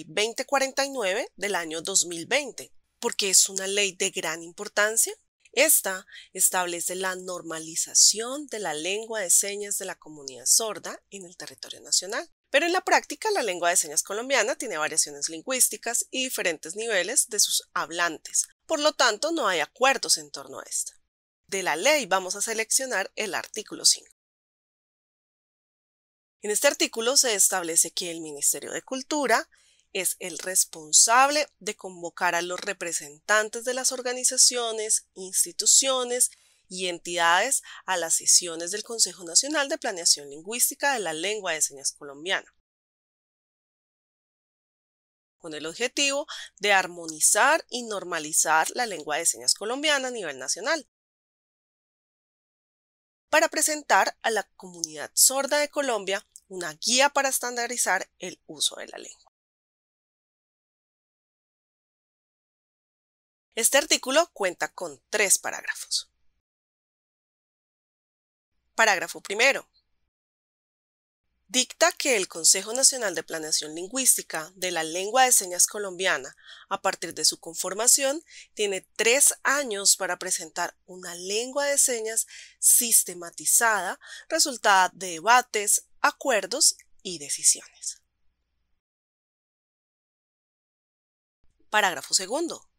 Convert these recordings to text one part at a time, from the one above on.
2049 del año 2020, porque es una ley de gran importancia. Esta establece la normalización de la lengua de señas de la comunidad sorda en el territorio nacional. Pero en la práctica, la lengua de señas colombiana tiene variaciones lingüísticas y diferentes niveles de sus hablantes. Por lo tanto, no hay acuerdos en torno a esta. De la ley vamos a seleccionar el artículo 5. En este artículo se establece que el Ministerio de Cultura es el responsable de convocar a los representantes de las organizaciones, instituciones y entidades a las sesiones del Consejo Nacional de Planeación Lingüística de la Lengua de Señas Colombiana, con el objetivo de armonizar y normalizar la lengua de señas colombiana a nivel nacional para presentar a la comunidad sorda de Colombia una guía para estandarizar el uso de la lengua. Este artículo cuenta con tres parágrafos. Parágrafo primero. Dicta que el Consejo Nacional de Planeación Lingüística de la Lengua de Señas Colombiana, a partir de su conformación, tiene tres años para presentar una lengua de señas sistematizada, resultada de debates, acuerdos y decisiones. Parágrafo segundo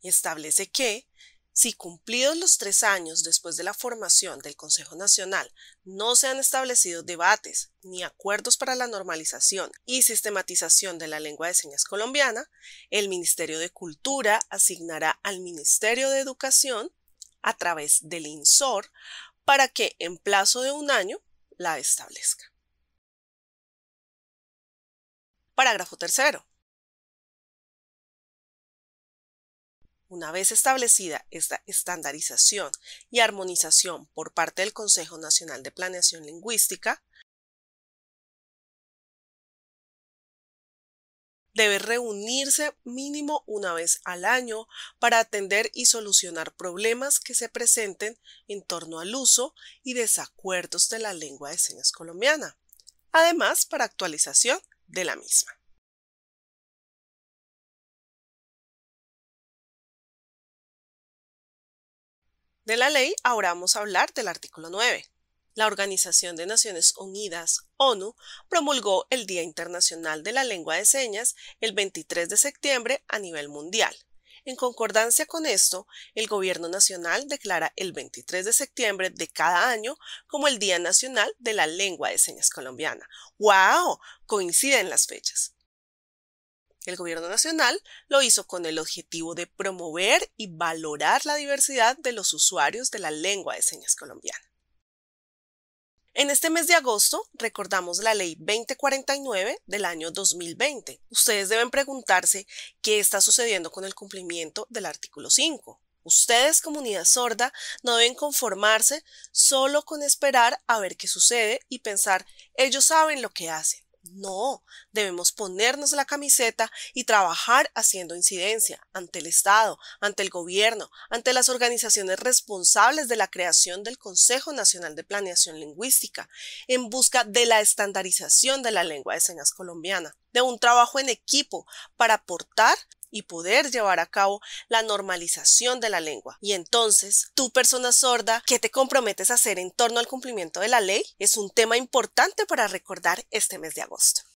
y establece que, si cumplidos los tres años después de la formación del Consejo Nacional no se han establecido debates ni acuerdos para la normalización y sistematización de la lengua de señas colombiana, el Ministerio de Cultura asignará al Ministerio de Educación, a través del INSOR, para que en plazo de un año la establezca. Parágrafo tercero. Una vez establecida esta estandarización y armonización por parte del Consejo Nacional de Planeación Lingüística, debe reunirse mínimo una vez al año para atender y solucionar problemas que se presenten en torno al uso y desacuerdos de la lengua de señas colombiana, además para actualización de la misma. de la ley, ahora vamos a hablar del artículo 9. La Organización de Naciones Unidas, ONU, promulgó el Día Internacional de la Lengua de Señas el 23 de septiembre a nivel mundial. En concordancia con esto, el Gobierno Nacional declara el 23 de septiembre de cada año como el Día Nacional de la Lengua de Señas Colombiana. ¡Wow! Coinciden las fechas. El gobierno nacional lo hizo con el objetivo de promover y valorar la diversidad de los usuarios de la lengua de señas colombiana. En este mes de agosto recordamos la ley 2049 del año 2020. Ustedes deben preguntarse qué está sucediendo con el cumplimiento del artículo 5. Ustedes, comunidad sorda, no deben conformarse solo con esperar a ver qué sucede y pensar, ellos saben lo que hacen. No, debemos ponernos la camiseta y trabajar haciendo incidencia ante el Estado, ante el Gobierno, ante las organizaciones responsables de la creación del Consejo Nacional de Planeación Lingüística, en busca de la estandarización de la lengua de señas colombiana, de un trabajo en equipo para aportar y poder llevar a cabo la normalización de la lengua. Y entonces, tú persona sorda, ¿qué te comprometes a hacer en torno al cumplimiento de la ley? Es un tema importante para recordar este mes de agosto.